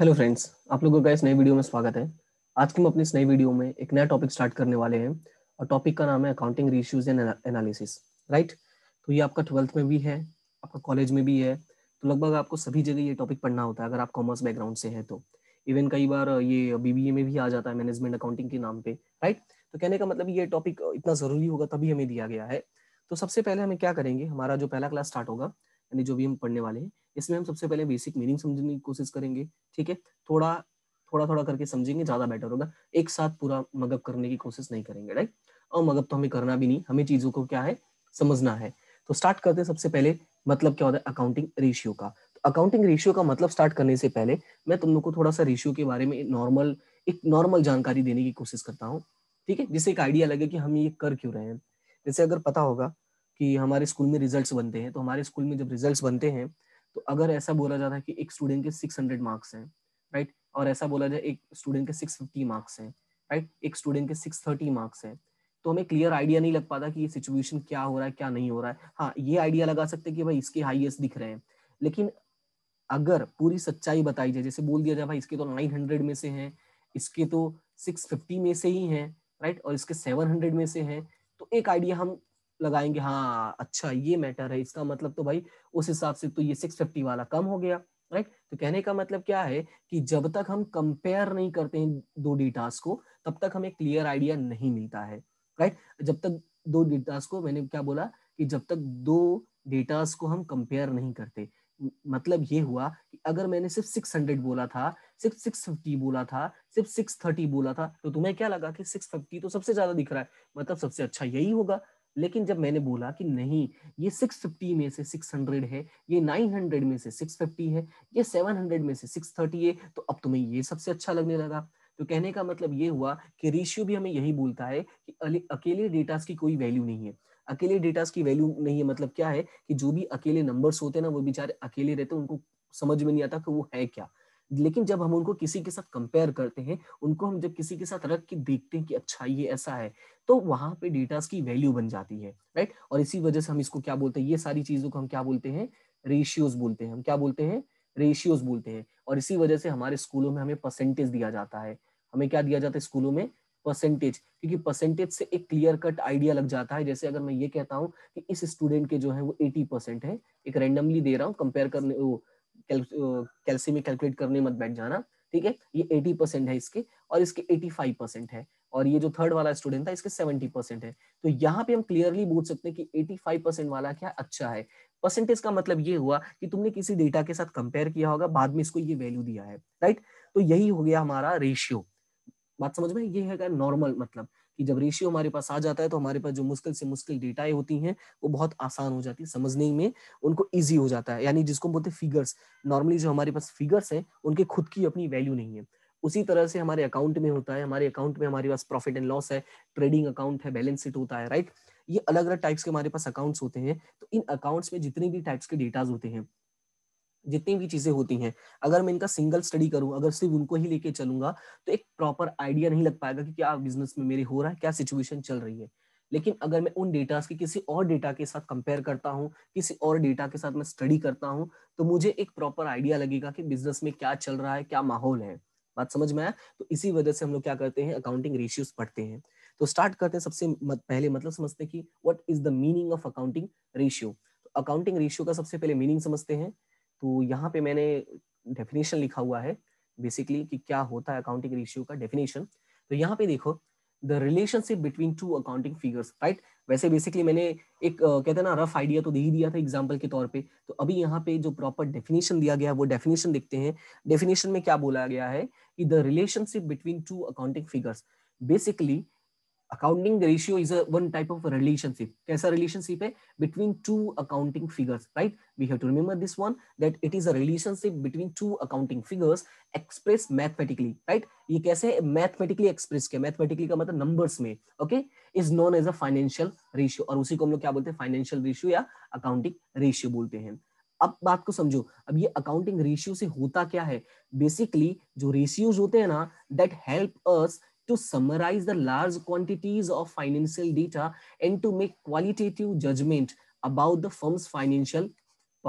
Hello friends आप लोगों का इस नए वीडियो में स्वागत है आज की हम अपने इस नए वीडियो में एक नया टॉपिक स्टार्ट करने वाले हैं और टॉपिक का नाम है accounting ratios and analysis right तो ये आपका ट्वेल्थ में भी है आपका कॉलेज में भी है तो लगभग आपको सभी जगह ये टॉपिक पढ़ना होता है अगर आप कॉमर्स बैकग्राउंड से है तो इवन कई बार ये बी में भी आ जाता है मैनेजमेंट अकाउंटिंग के नाम पे राइट तो कहने का मतलब ये टॉपिक इतना जरूरी होगा तभी हमें दिया गया है तो सबसे पहले हमें क्या करेंगे हमारा जो पहला क्लास स्टार्ट होगा यानी जो भी हम पढ़ने वाले हैं इसमें हम सबसे पहले बेसिक मीनिंग समझने की कोशिश करेंगे ठीक है थोड़ा थोड़ा थोड़ा करके समझेंगे ज्यादा बेटर होगा एक साथ पूरा मगब करने की कोशिश नहीं करेंगे राइट और मगब तो हमें करना भी नहीं हमें चीजों को क्या है समझना है तो स्टार्ट करते हैं सबसे पहले मतलब क्या होता है अकाउंटिंग रेशियो का तो अकाउंटिंग रेशियो का मतलब स्टार्ट करने से पहले मैं तुम लोग को थोड़ा सा रेशियो के बारे में नॉर्मल एक नॉर्मल जानकारी देने की कोशिश करता हूँ ठीक है जिससे एक आइडिया लगे कि हम ये कर क्यों रहे हैं जैसे अगर पता होगा कि हमारे स्कूल में रिजल्ट्स बनते हैं तो हमारे स्कूल में जब रिजल्ट्स बनते हैं तो अगर ऐसा बोला जाता है कि एक स्टूडेंट के 600 मार्क्स हैं राइट और ऐसा बोला जाए एक स्टूडेंट के 650 मार्क्स हैं राइट एक स्टूडेंट के 630 मार्क्स हैं तो हमें क्लियर आइडिया नहीं लग पाता कि ये सिचुएशन क्या हो रहा है क्या नहीं हो रहा है हाँ ये आइडिया लगा सकते कि भाई इसके हाइएस्ट दिख रहे हैं लेकिन अगर पूरी सच्चाई बताई जाए जैसे बोल दिया जाए भाई इसके तो 900 में से है इसके तो 650 में से ही है राइट और इसके 700 में से है तो एक आइडिया हम लगाएंगे हाँ अच्छा ये मैटर है इसका मतलब तो भाई उस हिसाब से तो ये सिक्स फिफ्टी वाला कम हो गया राइट तो कहने का मतलब क्या है कि जब तक हम कंपेयर नहीं करते हैं दो डेटास को तब तक हमें क्लियर आइडिया नहीं मिलता है राइट जब तक दो डेटास को मैंने क्या बोला कि जब तक दो डेटास को हम कंपेयर नहीं करते मतलब ये हुआ कि अगर मैंने सिर्फ सिक्स हंड्रेड बोला था सिर्फ सिक्स फिफ्टी बोला था सिर्फ सिक्स थर्टी बोला था तो तुम्हें क्या लगा कि सिक्स फिफ्टी तो सबसे ज्यादा दिख रहा है मतलब सबसे अच्छा यही होगा लेकिन जब मैंने बोला कि नहीं ये 650 में से 600 है ये 900 में से 650 है ये 700 में से 630 है तो अब तुम्हें ये सबसे अच्छा लगने लगा तो कहने का मतलब ये हुआ कि रेशियो भी हमें यही बोलता है कि अकेले डेटास की कोई वैल्यू नहीं है अकेले डेटास की वैल्यू नहीं है मतलब क्या है कि जो भी अकेले नंबर्स होते हैं ना वो बेचारे अकेले रहते हैं उनको समझ में नहीं आता कि वो है क्या लेकिन जब हम उनको किसी के साथ कंपेयर करते हैं उनको हम जब किसी के साथ रख के देखते हैं कि अच्छा ये ऐसा है तो वहां पे डेटा की वैल्यू बन जाती है राइट और इसी वजह से हम इसको क्या बोलते हैं ये सारी चीजों को हम क्या बोलते हैं रेशियोज बोलते हैं हम क्या बोलते हैं रेशियोज बोलते हैं और इसी वजह से हमारे स्कूलों में हमें परसेंटेज दिया जाता है हमें क्या दिया जाता है स्कूलों में परसेंटेज क्योंकि परसेंटेज से एक क्लियर कट आइडिया लग जाता है जैसे अगर मैं ये कहता हूँ कि इस स्टूडेंट के जो है वो एटी परसेंट है एक रेंडमली दे रहा हूँ कंपेयर करने वो कैल्सी में कैलकुलेट करने मत बैठ जाना ठीक है ये 80 परसेंट है इसके और इसके 85 परसेंट है और ये जो थर्ड वाला स्टूडेंट था इसके 70 परसेंट है तो यहाँ पे हम क्लियरली बोल सकते हैं कि 85 परसेंट वाला क्या अच्छा है परसेंटेज का मतलब ये हुआ कि तुमने किसी डेटा के साथ कंपेयर किया होगा बाद में इसको ये वैल्यू दिया है राइट तो यही हो गया हमारा रेशियो बात समझ में ये है नॉर्मल मतलब कि जब रेशियो हमारे पास आ जाता है तो हमारे पास जो मुश्किल से मुश्किल डेटाएं होती हैं वो बहुत आसान हो जाती है समझने में उनको ईजी हो जाता है यानी जिसको बोलते हैं फिगर्स नॉर्मली जो हमारे पास फिगर्स है उनके खुद की अपनी वैल्यू नहीं है उसी तरह से हमारे अकाउंट में होता है हमारे अकाउंट में हमारे पास प्रॉफिट एंड लॉस है ट्रेडिंग अकाउंट है बैलेंस शीट होता है राइट ये अलग अलग टाइप्स के हमारे पास अकाउंट्स होते हैं तो इन अकाउंट्स में जितने भी टाइप्स के डेटाज होते हैं जितनी भी चीजें होती हैं अगर मैं इनका सिंगल स्टडी करूं अगर सिर्फ उनको ही लेके चलूंगा तो एक प्रॉपर आइडिया नहीं लग पाएगा कि क्या बिजनेस में मेरे हो रहा है क्या सिचुएशन चल रही है लेकिन अगर मैं उन डेटा की किसी और डेटा के साथ कंपेयर करता हूँ किसी और डेटा के साथ मैं स्टडी करता हूँ तो मुझे एक प्रॉपर आइडिया लगेगा कि बिजनेस में क्या चल रहा है क्या माहौल है बात समझ में आया तो इसी वजह से हम लोग क्या करते हैं अकाउंटिंग रेशियोज पढ़ते हैं तो स्टार्ट करते हैं सबसे मत, पहले मतलब समझते हैं कि what is the meaning of accounting ratio accounting ratio का सबसे पहले मीनिंग समझते हैं तो यहाँ पे मैंने डेफिनेशन लिखा हुआ है बेसिकली कि क्या होता है अकाउंटिंग रेशियो का डेफिनेशन तो यहाँ पे देखो the relationship between two accounting figures right वैसे बेसिकली मैंने एक कहते हैं ना रफ आइडिया तो दे ही दिया था एग्जाम्पल के तौर पे तो अभी यहाँ पे जो प्रॉपर डेफिनेशन दिया गया है वो डेफिनेशन देखते हैं डेफिनेशन में क्या बोला गया है कि the relationship between two accounting figures basically accounting ratio is one type of relationship कैसा रिलेशनशिप है between two accounting figures right we have to remember this one that it is a relationship between two accounting figures express mathematically right ये कैसे mathematically express किया mathematically का मतलब numbers में okay is known as a financial ratio और उसी को हम लोग क्या बोलते हैं फाइनेंशियल रेशियो या अकाउंटिंग रेशियो बोलते हैं अब बात को समझो अब ये अकाउंटिंग रेशियो से होता क्या है बेसिकली जो रेशियोज होते हैं ना that help us to summarize the large quantities of financial data and to make qualitative judgment about the firm's financial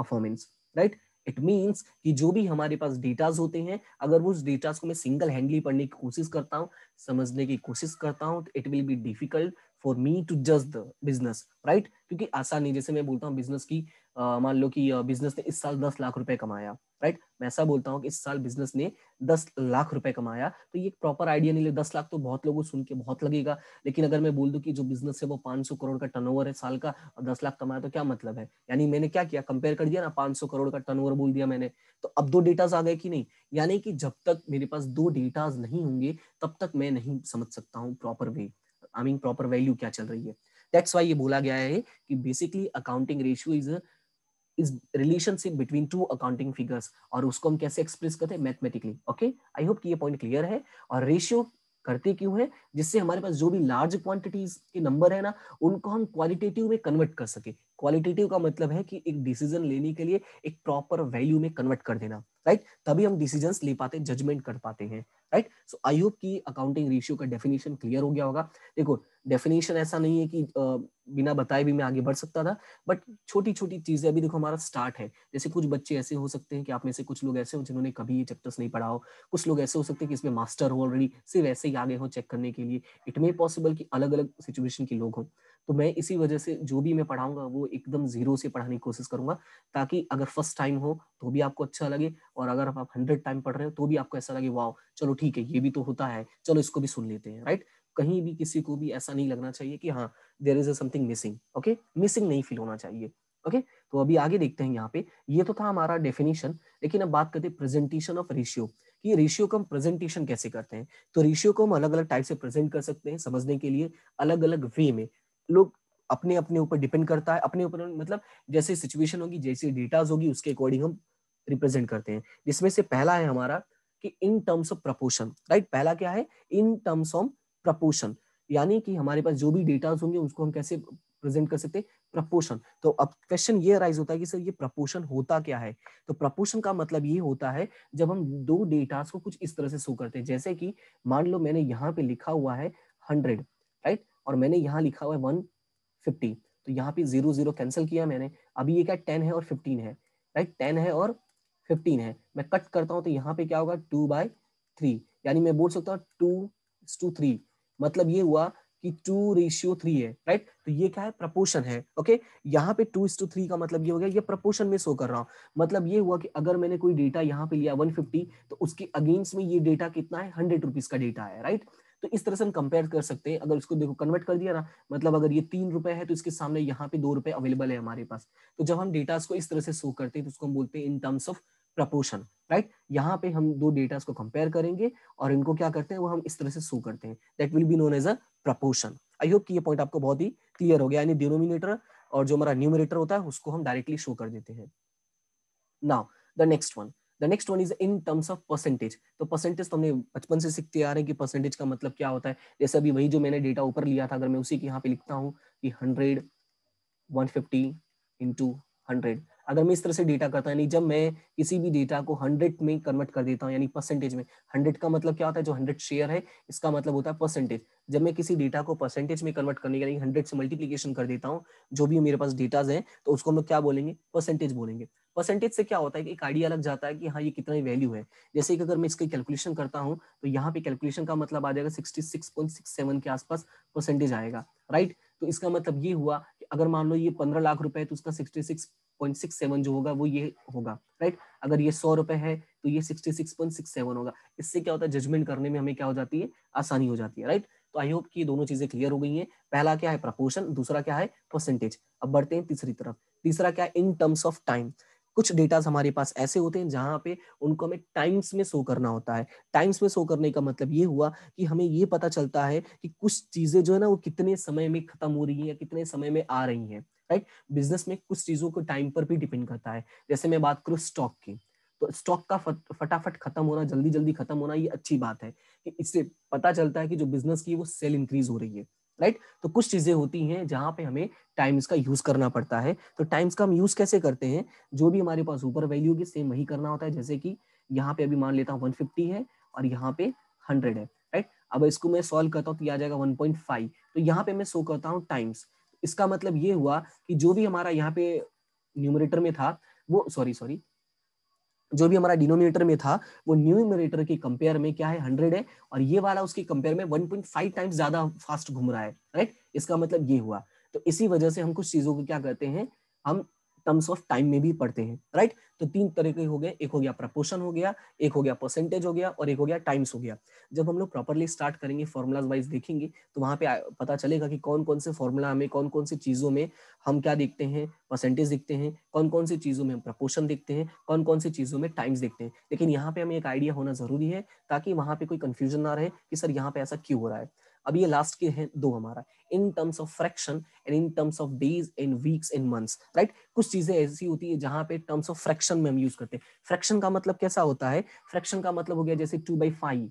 performance right it means कि जो भी हमारे पास डेटाज होते हैं अगर उस डेटाज को मैं सिंगल हैंडली पढ़ने की कोशिश करता हूँ समझने की कोशिश करता हूँ it will be difficult for me to जज द बिजनेस राइट क्योंकि आसानी जैसे मैं बोलता हूँ बिजनेस की मान लो कि बिजनेस ने इस साल दस लाख रुपए कमाया राइट मैं ऐसा बोलता हूँ कि इस साल बिजनेस ने दस लाख रुपए कमाया तो ये प्रॉपर आइडिया नहीं ले दस लाख तो बहुत लोगों सुन के बहुत लगेगा लेकिन अगर मैं बोल दूं कि जो बिजनेस है वो पांच सौ करोड़ का टर्नओवर है साल का और दस लाख कमाया तो क्या मतलब है यानी मैंने क्या किया कंपेयर कर दिया ना 500 करोड़ का टर्नओवर बोल दिया मैंने तो अब दो डेटाज आ गए कि नहीं यानी कि जब तक मेरे पास दो डेटाज नहीं होंगे तब तक मैं नहीं समझ सकता हूँ proper way I mean proper value क्या चल रही है दैट्स वाई ये बोला गया है कि basically accounting ratio is is relationship between two accounting figures और उसको हम कैसे एक्सप्रेस करते हैं मैथमेटिकली ओके आई होप कि ये पॉइंट क्लियर है और रेशियो करते क्यों है जिससे हमारे पास जो भी लार्ज क्वांटिटीज के नंबर है ना उनको हम क्वालिटेटिव में कन्वर्ट कर सके क्वालिटेटिव का मतलब है कि एक डिसीजन लेने के लिए एक प्रॉपर वैल्यू में कन्वर्ट कर देना राइट तभी हम डिसीजन ले पाते जजमेंट कर पाते हैं राइट सो आई होप की अकाउंटिंग रेशियो का डेफिनेशन क्लियर हो गया होगा देखो डेफिनेशन ऐसा नहीं है कि बिना बताए भी मैं आगे बढ़ सकता था बट छोटी छोटी चीजें अभी देखो हमारा स्टार्ट है जैसे कुछ बच्चे ऐसे हो सकते हैं कि आप में से कुछ लोग ऐसे हो जिन्होंने कभी ये चैप्टर्स नहीं पढ़ा हो कुछ लोग ऐसे हो सकते हैं कि इसमें मास्टर हो ऑलरेडी सिर्फ ऐसे ही आगे हो चेक करने के लिए इट मे पॉसिबल कि अलग अलग सिचुएशन के लोग हों तो मैं इसी वजह से जो भी मैं पढ़ाऊंगा वो एकदम जीरो से पढ़ाने की कोशिश करूंगा ताकि अगर फर्स्ट टाइम हो तो भी आपको अच्छा लगे और अगर आप हंड्रेड टाइम पढ़ रहे हो तो भी आपको ऐसा लगे वाह चलो ठीक है ये भी तो होता है चलो इसको भी सुन लेते हैं राइट कहीं भी किसी को भी ऐसा नहीं लगना चाहिए कि हाँ there is something missing okay missing नहीं फील होना चाहिए ओके okay? तो अभी आगे देखते हैं यहाँ पे ये तो था हमारा डेफिनेशन लेकिन अब बात करते हैं प्रेजेंटेशन ऑफ रेशियो कि रेशियो को हम प्रेजेंटेशन कैसे करते हैं तो रेशियो को हम अलग अलग टाइप से प्रेजेंट कर सकते हैं समझने के लिए अलग अलग वे में लोग अपने अपने ऊपर डिपेंड करता है अपने ऊपर मतलब जैसे सिचुएशन होगी जैसे डेटाज होगी उसके अकॉर्डिंग हम रिप्रेजेंट करते हैं जिसमें से पहला है हमारा कि in terms of proportion right पहला क्या है इन टर्म्स ऑफ प्रपोर्शन यानी कि हमारे पास जो भी डेटाज होंगे उसको हम कैसे प्रेजेंट कर सकते हैं प्रपोशन तो अब क्वेश्चन ये राइज होता है कि सर ये प्रपोशन होता क्या है तो प्रपोशन का मतलब ये होता है जब हम दो डेटास को कुछ इस तरह से शो करते हैं जैसे कि मान लो मैंने यहाँ पे लिखा हुआ है हंड्रेड राइट और मैंने यहाँ लिखा हुआ है वन फिफ्टी तो यहाँ पे जीरो जीरो कैंसिल किया मैंने अभी ये क्या टेन है और फिफ्टीन है राइट टेन है और फिफ्टीन है मैं कट करता हूँ तो यहाँ पे क्या होगा टू बाय थ्री यानी मैं बोल सकता हूँ टू टू थ्री मतलब ये हुआ कि टू रेशियो थ्री है राइट तो ये क्या है प्रपोर्शन है ओके यहाँ पे टू इस टू थ्री का मतलब ये हो गया ये प्रपोर्शन में शो कर रहा हूँ मतलब ये हुआ कि अगर मैंने कोई डेटा यहाँ पे लिया 150 तो उसके अगेंस्ट में ये डेटा कितना है हंड्रेड रुपीज का डेटा है राइट right? तो इस तरह से हम कंपेयर कर सकते हैं अगर इसको देखो कन्वर्ट कर दिया ना मतलब अगर ये तीन रुपए है तो इसके सामने यहाँ पे दो रुपए अवेलेबल है हमारे पास तो जब हम डेटा को इस तरह से शो करते हैं तो उसको हम बोलते हैं in terms of proportion right यहाँ पे हम दो डेटा को कंपेयर करेंगे और इनको क्या करते हैं वो हम इस तरह से शो करते हैं that will be known as a proportion I hope कि ये पॉइंट आपको बहुत ही क्लियर हो गया यानी डिनोमिनेटर और जो हमारा न्यूमिनेटर होता है उसको हम डायरेक्टली शो कर देते हैं now the next one the next one is in terms of percentage तो परसेंटेज तो हमने बचपन से सीखते आ रहे हैं कि परसेंटेज का मतलब क्या होता है जैसे अभी वही जो मैंने डेटा ऊपर लिया था अगर मैं उसी के यहाँ पे लिखता हूँ कि hundred one fifty into hundred अगर मैं इस तरह से डेटा करता यानी जब मैं किसी भी डेटा को हंड्रेड में कन्वर्ट कर देता हूँ यानी परसेंटेज में हंड्रेड का मतलब क्या होता है जो हंड्रेड शेयर है इसका मतलब होता है परसेंटेज जब मैं किसी डेटा को परसेंटेज में कन्वर्ट करने यानी हंड्रेड से मल्टीप्लीकेशन कर देता हूँ जो भी मेरे पास डेटाज है तो उसको हम लोग क्या बोलेंगे परसेंटेज बोलेंगे परसेंटेज से क्या होता है कि एक आइडिया लग जाता है कि हाँ ये कितना वैल्यू है जैसे कि अगर मैं इसकी कैलकुलेशन करता हूँ तो यहाँ पे कैलकुलेशन का मतलब आ जाएगा सेवन के आसपास परसेंटेज आएगा राइट तो इसका मतलब ये हुआ अगर मान लो ये पंद्रह लाख रुपए है तो उसका sixty six point six seven जो होगा वो ये होगा राइट अगर ये सौ रुपए है तो ये sixty six point six seven होगा इससे क्या होता है जजमेंट करने में हमें क्या हो जाती है आसानी हो जाती है राइट तो आई होप की दोनों चीजें क्लियर हो गई है पहला क्या है प्रपोर्शन दूसरा क्या है परसेंटेज अब बढ़ते हैं तीसरी तरफ तीसरा क्या है इन टर्म्स ऑफ टाइम कुछ डेटाज हमारे पास ऐसे होते हैं जहाँ पे उनको हमें टाइम्स में शो करना होता है टाइम्स में शो करने का मतलब ये हुआ कि हमें ये पता चलता है कि कुछ चीजें जो है ना वो कितने समय में खत्म हो रही है कितने समय में आ रही है राइट बिजनेस में कुछ चीजों को टाइम पर भी डिपेंड करता है जैसे मैं बात करूँ स्टॉक की तो स्टॉक का फटाफट खत्म होना जल्दी जल्दी खत्म होना ये अच्छी बात है कि इससे पता चलता है कि जो बिजनेस की वो सेल इंक्रीज हो रही है राइट right? तो कुछ चीजें होती हैं जहां पे हमें टाइम्स का यूज करना पड़ता है तो टाइम्स का हम यूज कैसे करते हैं जो भी हमारे पास ऊपर वैल्यू होगी सेम वही करना होता है जैसे कि यहाँ पे अभी मान लेता हूँ 150 है और यहाँ पे 100 है राइट अब इसको मैं सॉल्व करता हूँ तो यह आ जाएगा वन तो यहाँ पे मैं सो करता हूँ टाइम्स इसका मतलब ये हुआ कि जो भी हमारा यहाँ पे न्यूमरेटर में था वो सॉरी सॉरी जो भी हमारा डिनोमिनेटर में था वो न्यूमिनेटर के कंपेयर में क्या है हंड्रेड है और ये वाला उसके कंपेयर में वन पॉइंट फाइव टाइम्स ज्यादा फास्ट घूम रहा है राइट इसका मतलब ये हुआ तो इसी वजह से हम कुछ चीजों को क्या करते हैं हम टर्म्स ऑफ टाइम में भी पढ़ते हैं राइट तो तीन तरीके हो गए एक हो गया प्रपोशन हो गया एक हो गया परसेंटेज हो गया और एक हो गया टाइम्स हो गया जब हम लोग प्रॉपरली स्टार्ट करेंगे फॉर्मूलाज वाइज देखेंगे तो वहां पे पता चलेगा कि कौन कौन से फॉर्मूला हमें कौन कौन सी चीजों में हम क्या देखते हैं परसेंटेज देखते हैं कौन कौन सी चीजों में हम प्रपोशन देखते हैं कौन कौन सी चीजों में टाइम्स देखते हैं लेकिन यहाँ पे हमें एक आइडिया होना जरूरी है ताकि वहां पे कोई कंफ्यूजन ना रहे कि सर यहाँ पे ऐसा क्यों हो रहा है अब ये लास्ट के हैं दो हमारा in terms of fraction and in terms of days in weeks in months right कुछ चीजें ऐसी होती है जहां पे टर्म्स ऑफ फ्रैक्शन में हम यूज करते हैं फ्रैक्शन का मतलब कैसा होता है फ्रैक्शन का मतलब हो गया जैसे two by five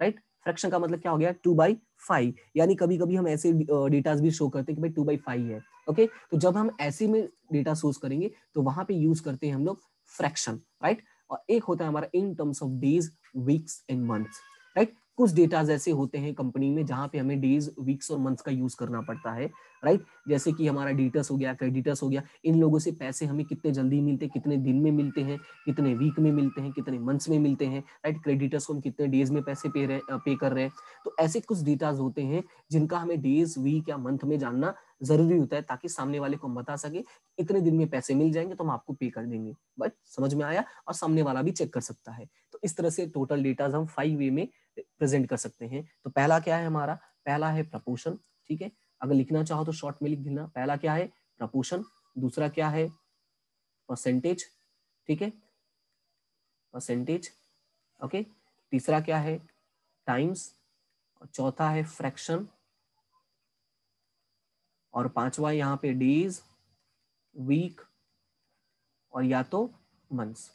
right fraction का मतलब क्या हो गया टू बाई फाइव यानी कभी कभी हम ऐसे डेटा भी शो करते हैं कि भाई टू बाई फाइव है ओके तो जब हम ऐसे में डेटा सोर्स करेंगे तो वहां पे यूज करते हैं हम लोग फ्रैक्शन राइट और एक होता है हमारा in terms of days weeks and month right कुछ डेटाज ऐसे होते हैं कंपनी में जहां पे हमें डेज वीक्स और मंथ्स का यूज करना पड़ता है राइट जैसे कि हमारा डेटर्स हो गया क्रेडिटर्स हो गया इन लोगों से पैसे हमें कितने जल्दी मिलते हैं कितने दिन में मिलते हैं कितने वीक में मिलते हैं कितने मंथ्स में मिलते हैं राइट क्रेडिटर्स को हम कितने डेज में पैसे पे रहे पे कर रहे हैं तो ऐसे कुछ डेटाज होते हैं जिनका हमें डेज वीक या मंथ में जानना जरूरी होता है ताकि सामने वाले को हम बता सके इतने दिन में पैसे मिल जाएंगे तो हम आपको पे कर देंगे बट समझ में आया और सामने वाला भी चेक कर सकता है तो इस तरह से टोटल डेटाज हम फाइव वे में प्रेजेंट कर सकते हैं तो पहला क्या है हमारा पहला है प्रपोशन ठीक है अगर लिखना चाहो तो शॉर्ट में लिख देना पहला क्या है प्रपोशन दूसरा क्या है परसेंटेज ठीक है परसेंटेज ओके तीसरा क्या है टाइम्स और चौथा है फ्रैक्शन और पांचवा यहां पे डेज वीक और या तो मंथ्स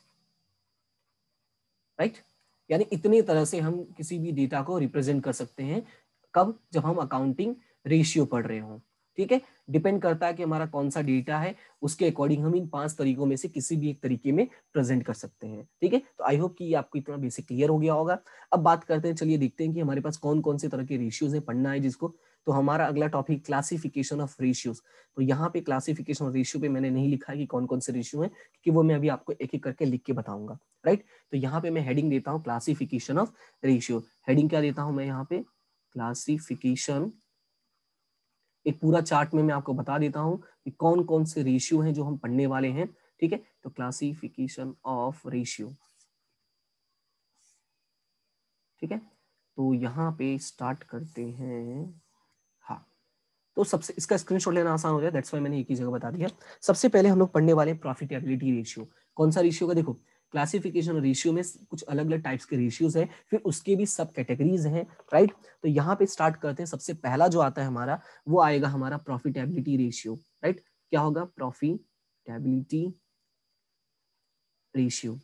राइट right? यानी इतनी तरह से हम किसी भी डेटा को रिप्रेजेंट कर सकते हैं कब जब हम अकाउंटिंग रेशियो पढ़ रहे हों ठीक है डिपेंड करता है कि हमारा कौन सा डेटा है उसके अकॉर्डिंग हम इन पांच तरीकों में से किसी भी एक तरीके में प्रेजेंट कर सकते हैं ठीक है तो आई होप कि ये आपको इतना बेसिक क्लियर हो गया होगा अब बात करते हैं चलिए देखते हैं कि हमारे पास कौन कौन से तरह के रेशियोज है पढ़ना है जिसको तो हमारा अगला टॉपिक क्लासिफिकेशन ऑफ रेशियोज तो यहाँ पे क्लासिफिकेशन रेशियो पे मैंने नहीं लिखा है कि कौन कौन से रेशियो है क्योंकि वो मैं अभी आपको एक एक करके लिख के बताऊंगा राइट तो यहाँ पे मैं हेडिंग देता हूँ क्लासिफिकेशन ऑफ रेशियो हेडिंग क्या देता हूँ मैं यहाँ पे क्लासिफिकेशन एक पूरा चार्ट में मैं आपको बता देता हूँ कि कौन कौन से रेशियो हैं जो हम पढ़ने वाले हैं ठीक है तो क्लासिफिकेशन ऑफ रेशियो ठीक है तो यहाँ पे स्टार्ट करते हैं तो सबसे इसका स्क्रीनशॉट लेना आसान हो जाए दैट्स वाई मैंने एक ही जगह बता दिया सबसे पहले हम लोग पढ़ने वाले हैं प्रॉफिटेबिलिटी रेशियो कौन सा रेशियो का देखो क्लासिफिकेशन रेशियो में कुछ अलग अलग टाइप्स के रेशियोज हैं फिर उसके भी सब कैटेगरीज हैं राइट तो यहाँ पे स्टार्ट करते हैं सबसे पहला जो आता है हमारा वो आएगा हमारा प्रॉफिटेबिलिटी रेशियो राइट क्या होगा प्रॉफिटेबिलिटी रेशियो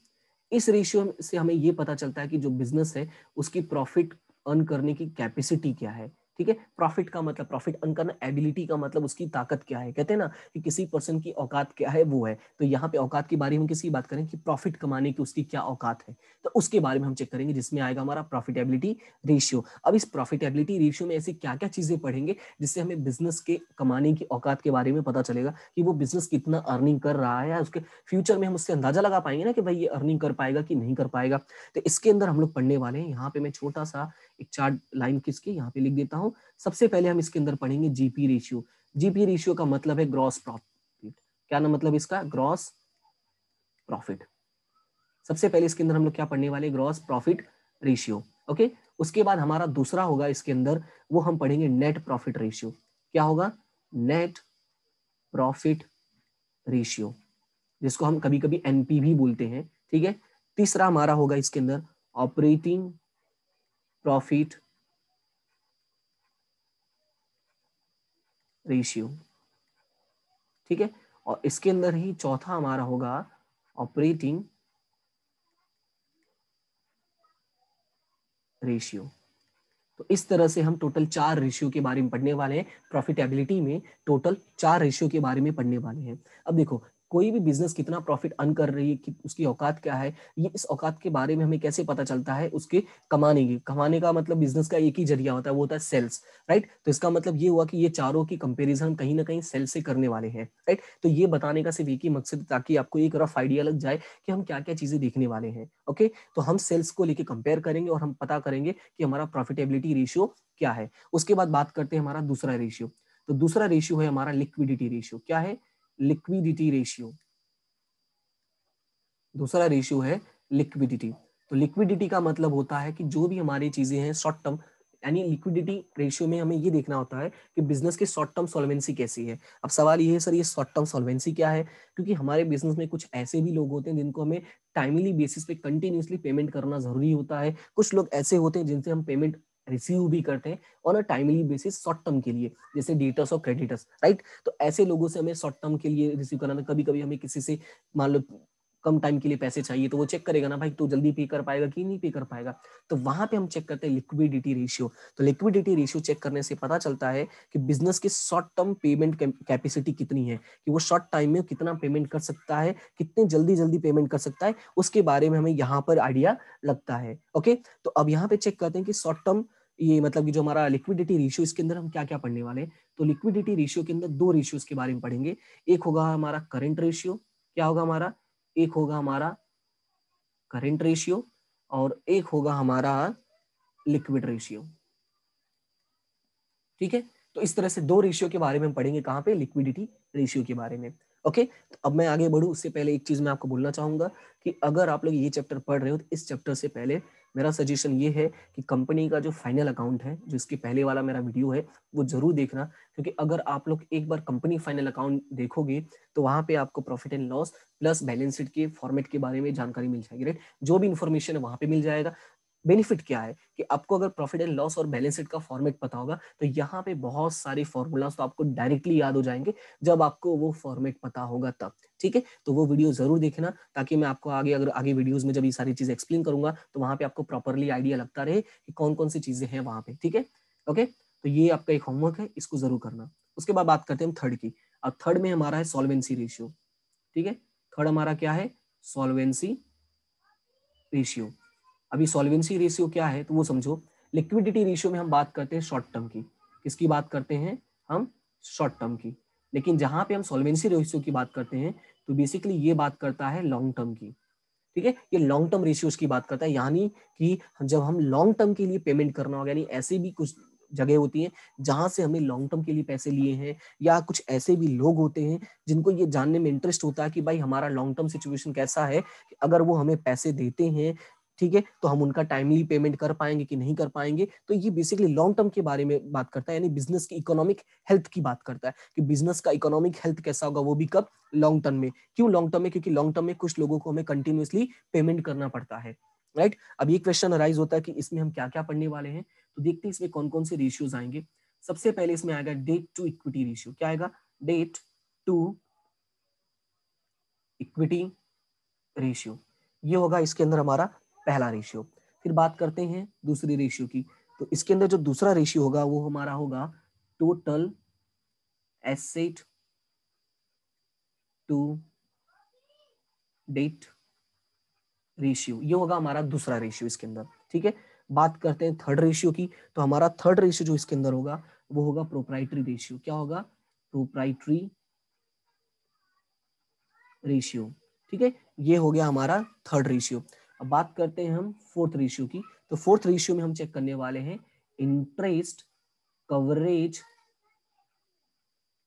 इस रेशियो से हमें ये पता चलता है कि जो बिजनेस है उसकी प्रॉफिट अर्न करने की कैपेसिटी क्या है ठीक है प्रॉफिट का मतलब प्रॉफिट अर्न करना एबिलिटी का मतलब उसकी ताकत क्या है कहते हैं ना कि किसी पर्सन की औकात क्या है वो है तो यहाँ पे औकात के बारे में किसी बात करें कि प्रॉफिट कमाने की उसकी क्या औकात है तो उसके बारे में हम चेक करेंगे जिसमें आएगा हमारा प्रॉफिटेबिलिटी रेशियो अब इस प्रॉफिटेबिलिटी रेशियो में ऐसी क्या क्या चीजें पढ़ेंगे जिससे हमें बिजनेस के कमाने की औकात के बारे में पता चलेगा कि वो बिजनेस कितना अर्निंग कर रहा है उसके फ्यूचर में हम उससे अंदाजा लगा पाएंगे ना कि भाई ये अर्निंग कर पाएगा कि नहीं कर पाएगा तो इसके अंदर हम लोग पढ़ने वाले हैं यहाँ पे मैं छोटा सा एक चार्ट लाइन खींच के यहाँ पे लिख देता हूँ रहा हूँ सबसे पहले हम इसके अंदर पढ़ेंगे जीपी रेशियो जीपी रेशियो का मतलब है ग्रॉस प्रॉफिट क्या ना मतलब इसका ग्रॉस प्रॉफिट सबसे पहले इसके अंदर हम लोग क्या पढ़ने वाले ग्रॉस प्रॉफिट रेशियो ओके उसके बाद हमारा दूसरा होगा इसके अंदर वो हम पढ़ेंगे नेट प्रॉफिट रेशियो क्या होगा नेट प्रॉफिट रेशियो जिसको हम कभी कभी एनपी भी बोलते हैं ठीक है तीसरा हमारा होगा इसके अंदर ऑपरेटिंग प्रॉफिट रेशियो ठीक है और इसके अंदर ही चौथा हमारा होगा ऑपरेटिंग रेशियो तो इस तरह से हम टोटल चार रेशियो के बारे में पढ़ने वाले हैं प्रॉफिटेबिलिटी में टोटल चार रेशियो के बारे में पढ़ने वाले हैं अब देखो कोई भी बिजनेस कितना प्रॉफिट अर्न कर रही है कि उसकी औकात क्या है ये इस औकात के बारे में हमें कैसे पता चलता है उसके कमाने की कमाने का मतलब बिजनेस का एक ही जरिया होता है वो होता है सेल्स राइट तो इसका मतलब ये हुआ कि ये चारों की कंपेरिजन कहीं ना कहीं सेल्स से करने वाले हैं राइट तो ये बताने का सिर्फ एक ही मकसद ताकि आपको एक रफ आइडिया लग जाए कि हम क्या क्या चीजें देखने वाले हैं ओके तो हम सेल्स को लेकर कंपेयर करेंगे और हम पता करेंगे कि हमारा प्रॉफिटेबिलिटी रेशियो क्या है उसके बाद बात करते हैं हमारा दूसरा रेशियो तो दूसरा रेशियो है हमारा लिक्विडिटी रेशियो क्या है लिक्विडिटी रेशियो दूसरा रेशियो है लिक्विडिटी तो लिक्विडिटी का मतलब होता है कि जो भी हमारी चीजें हैं शॉर्ट टर्म यानी लिक्विडिटी रेशियो में हमें ये देखना होता है कि बिजनेस की शॉर्ट टर्म सॉल्वेंसी कैसी है अब सवाल ये है सर ये शॉर्ट टर्म सॉल्वेंसी क्या है क्योंकि हमारे बिजनेस में कुछ ऐसे भी लोग होते हैं जिनको हमें टाइमली बेसिस पे कंटिन्यूसली पेमेंट करना जरूरी होता है कुछ लोग ऐसे होते हैं जिनसे हम पेमेंट रिसीव भी करते हैं on a timely basis short term के लिए जैसे डेटर्स और क्रेडिटर्स राइट तो ऐसे लोगों से हमें शॉर्ट टर्म के लिए रिसीव करना था तो कभी कभी हमें किसी से मान लो कम टाइम के लिए पैसे चाहिए तो वो चेक करेगा ना भाई तो जल्दी पे कर पाएगा कि नहीं पे कर पाएगा तो वहां पे हम चेक करते हैं लिक्विडिटी रेशियो तो लिक्विडिटी रेशियो चेक करने से पता चलता है कि बिजनेस की शॉर्ट टर्म पेमेंट कैपेसिटी कितनी है कि वो शॉर्ट टाइम में कितना पेमेंट कर सकता है कितने जल्दी जल्दी पेमेंट कर सकता है उसके बारे में हमें यहाँ पर आइडिया लगता है ओके तो अब यहाँ पे चेक करते हैं कि शॉर्ट टर्म ये मतलब कि जो हमारा लिक्विडिटी रेशियो इसके अंदर हम क्या क्या पढ़ने वाले हैं तो लिक्विडिटी रेशियो के अंदर दो रेशियोज के बारे में पढ़ेंगे एक होगा हमारा करेंट रेशियो क्या होगा हमारा एक होगा हमारा करेंट रेशियो और एक होगा हमारा लिक्विड रेशियो ठीक है तो इस तरह से दो रेशियो के बारे में हम पढ़ेंगे कहां पे लिक्विडिटी रेशियो के बारे में ओके तो अब मैं आगे बढ़ू उससे पहले एक चीज़ मैं आपको बोलना चाहूंगा कि अगर आप लोग ये चैप्टर पढ़ रहे हो तो इस चैप्टर से पहले मेरा सजेशन ये है कि कंपनी का जो फाइनल अकाउंट है जो इसके पहले वाला मेरा वीडियो है वो जरूर देखना क्योंकि अगर आप लोग एक बार कंपनी फाइनल अकाउंट देखोगे तो वहाँ पे आपको profit and loss plus balance sheet के फॉर्मेट के बारे में जानकारी मिल जाएगी राइट जो भी इन्फॉर्मेशन है वहाँ पे मिल जाएगा बेनिफिट क्या है कि आपको अगर प्रॉफिट एंड लॉस और बैलेंस शीट का फॉर्मेट पता होगा तो यहाँ पे बहुत सारे फॉर्मूलाज तो आपको डायरेक्टली याद हो जाएंगे जब आपको वो फॉर्मेट पता होगा तब ठीक है तो वो वीडियो जरूर देखना ताकि मैं आपको आगे अगर आगे वीडियोज में जब ये सारी चीज एक्सप्लेन करूंगा तो वहां पे आपको प्रॉपरली आइडिया लगता रहे कि कौन कौन सी चीजें हैं वहां पे ठीक है ओके तो ये आपका एक होमवर्क है इसको जरूर करना उसके बाद बात करते हैं हम थर्ड की अब थर्ड में हमारा है सोलवेंसी रेशियो ठीक है थर्ड हमारा क्या है सोलवेंसी रेशियो अभी सोलवेंसी रेशियो क्या है तो वो समझो लिक्विडिटी रेशियो में हम बात करते हैं शॉर्ट टर्म की किसकी बात करते हैं हम शॉर्ट टर्म की लेकिन जहां पे हम सोलवेंसी रेशियो की बात करते हैं तो बेसिकली ये बात करता है लॉन्ग टर्म की ठीक है ये लॉन्ग टर्म रेशियोज की बात करता है यानी कि जब हम लॉन्ग टर्म के लिए पेमेंट करना होगा यानी ऐसे भी कुछ जगह होती है जहां से हमें लॉन्ग टर्म के लिए पैसे लिए हैं या कुछ ऐसे भी लोग होते हैं जिनको ये जानने में इंटरेस्ट होता है कि भाई हमारा लॉन्ग टर्म सिचुएशन कैसा है कि अगर वो हमें पैसे देते हैं ठीक है तो हम उनका टाइमली पेमेंट कर पाएंगे कि नहीं कर पाएंगे तो ये बेसिकली लॉन्ग टर्म के बारे में बात करता है यानी बिजनेस की इकोनॉमिक हेल्थ की बात करता है कि बिजनेस का इकोनॉमिक हेल्थ कैसा होगा वो भी कब लॉन्ग टर्म में क्यों लॉन्ग टर्म में क्योंकि लॉन्ग टर्म में कुछ लोगों को हमें कंटिन्यूसली पेमेंट करना पड़ता है राइट अब ये क्वेश्चन अराइज होता है कि इसमें हम क्या क्या पढ़ने वाले हैं तो देखते हैं इसमें कौन कौन से रेशियोज आएंगे सबसे पहले इसमें आएगा डेट टू इक्विटी रेशियो क्या आएगा डेट टू इक्विटी रेशियो ये होगा इसके अंदर हमारा पहला रेशियो फिर बात करते हैं दूसरी रेशियो की तो इसके अंदर जो दूसरा रेशियो होगा वो हमारा होगा total asset to debt ratio ये होगा हमारा दूसरा रेशियो इसके अंदर ठीक है बात करते हैं थर्ड रेशियो की तो हमारा थर्ड रेशियो जो इसके अंदर होगा वो होगा प्रोप्राइटरी रेशियो क्या होगा प्रोप्राइटरी रेशियो ठीक है ये हो गया हमारा थर्ड रेशियो अब बात करते हैं हम फोर्थ रेशियो की तो फोर्थ रेशियो में हम चेक करने वाले हैं इंटरेस्ट कवरेज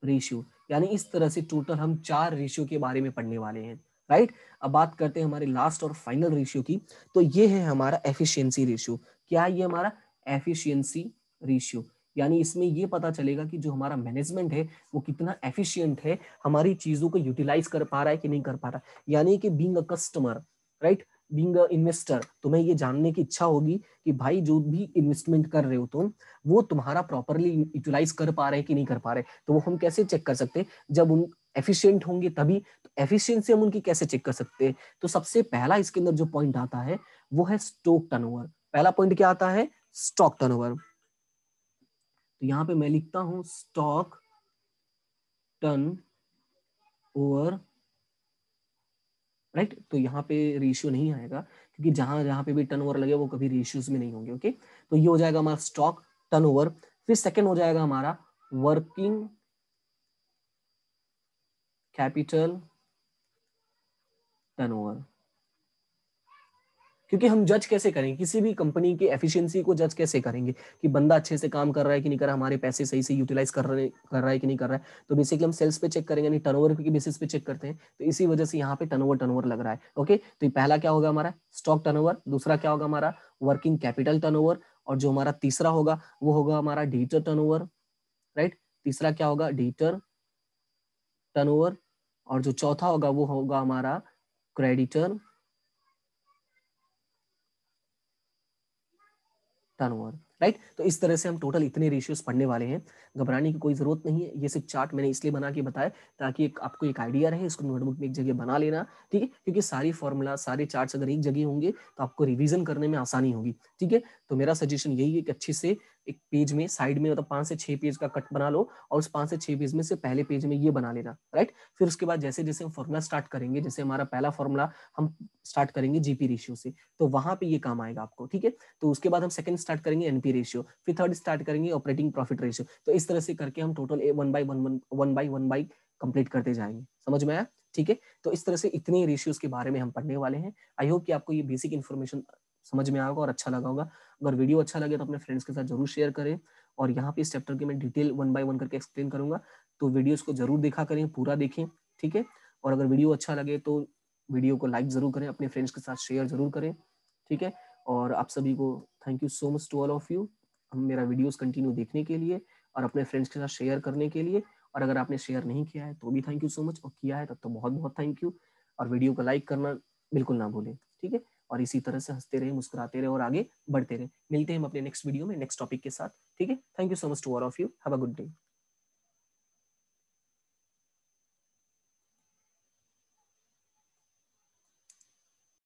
रेशियो यानी इस तरह से टोटल हम चार रेशियो के बारे में पढ़ने वाले हैं राइट अब बात करते हैं हमारे लास्ट और फाइनल रेशियो की तो ये है हमारा एफिशियंसी रेशियो क्या ये हमारा एफिशियंसी रेशियो यानी इसमें ये पता चलेगा कि जो हमारा मैनेजमेंट है वो कितना एफिशिएंट है हमारी चीजों को यूटिलाइज कर पा रहा है कि नहीं कर पा रहा यानी कि being a customer right being investor तुम्हें ये जानने की इच्छा होगी कि भाई जो भी इन्वेस्टमेंट कर रहे हो तुम वो तुम्हारा प्रॉपरली यूटिलाइज कर पा रहे हैं कि नहीं कर पा रहे तो वो हम कैसे चेक कर सकते हैं जब उन एफिशिएंट होंगे तभी तो एफिशिएंसी हम उनकी कैसे चेक कर सकते हैं तो सबसे पहला इसके अंदर जो पॉइंट आता है वो है स्टॉक टर्नओवर पहला पॉइंट क्या आता है स्टॉक टर्नओवर तो यहां पे मैं लिखता हूं स्टॉक टर्न ओवर राइट तो यहाँ पे रेशियो नहीं आएगा क्योंकि जहां जहां पे भी टर्न ओवर लगे वो कभी रेशियोज में नहीं होंगे ओके तो ये हो जाएगा हमारा स्टॉक टर्न ओवर फिर सेकेंड हो जाएगा हमारा वर्किंग कैपिटल टर्नओवर क्योंकि हम जज कैसे करेंगे किसी भी कंपनी की एफिशिएंसी को जज कैसे करेंगे कि बंदा अच्छे से काम कर रहा है कि नहीं कर रहा हमारे पैसे सही से यूटिलाइज कर रहे कर रहा है कि नहीं कर रहा है तो बेसिकली हम सेल्स पे चेक करेंगे यानी टर्नओवर के बेसिस पे चेक करते हैं तो इसी वजह से यहाँ पे टर्नओवर टर्नओवर लग रहा है ओके तो पहला क्या होगा हमारा स्टॉक टर्नओवर दूसरा क्या होगा हमारा वर्किंग कैपिटल टर्नओवर और जो हमारा तीसरा होगा वो होगा हमारा डिजिटल टर्नओवर राइट तीसरा क्या होगा डिजिटल टर्नओवर और जो चौथा होगा वो होगा हमारा क्रेडिटर टर्नओवर राइट तो इस तरह से हम टोटल इतने रेशियोज पढ़ने वाले हैं घबराने की कोई जरूरत नहीं है ये सिर्फ चार्ट मैंने इसलिए बना के बताया ताकि एक आपको एक आइडिया रहे इसको नोटबुक में एक जगह बना लेना ठीक है क्योंकि सारी फॉर्मूला सारे चार्ट अगर एक जगह होंगे तो आपको रिविजन करने में आसानी होगी ठीक है तो मेरा सजेशन यही है कि अच्छे से एक पेज में साइड में मतलब पांच से छह पेज का कट बना लो और उस पांच से छह पेज में से पहले पेज में ये बना लेना राइट फिर उसके बाद जैसे जैसे हम फॉर्मूला स्टार्ट करेंगे जैसे हमारा पहला फॉर्मूला हम स्टार्ट करेंगे जीपी रेशियो से तो वहां पे ये काम आएगा आपको ठीक है तो उसके बाद हम सेकंड स्टार्ट करेंगे एनपी रेशियो फिर थर्ड स्टार्ट करेंगे ऑपरेटिंग प्रॉफिट रेशियो तो इस तरह से करके हम total one by one one by one by complete करते जाएंगे समझ में आया ठीक है तो इस तरह से इतने रेशियोज के बारे में हम पढ़ने वाले हैं आई होप कि आपको ये बेसिक इन्फॉर्मेशन समझ में आएगा और अच्छा लगा होगा अगर वीडियो अच्छा लगे तो अपने फ्रेंड्स के साथ जरूर शेयर करें और यहाँ पे इस चैप्टर की मैं डिटेल वन बाय वन करके एक्सप्लेन करूंगा तो वीडियोस को जरूर देखा करें पूरा देखें ठीक है और अगर वीडियो अच्छा लगे तो वीडियो को लाइक जरूर करें अपने फ्रेंड्स के साथ शेयर जरूर करें ठीक है और आप सभी को thank you so much to all of you हम मेरा वीडियोस कंटिन्यू देखने के लिए और अपने फ्रेंड्स के साथ शेयर करने के लिए और अगर आपने शेयर नहीं किया है तो भी थैंक यू सो मच और किया है तब तो बहुत बहुत थैंक यू और वीडियो को लाइक करना बिल्कुल ना भूलें ठीक है और इसी तरह से हंसते रहे मुस्कुराते रहे और आगे बढ़ते रहे मिलते हैं हम अपने नेक्स्ट वीडियो में नेक्स्ट टॉपिक के साथ ठीक है thank you so much to all of you have a good day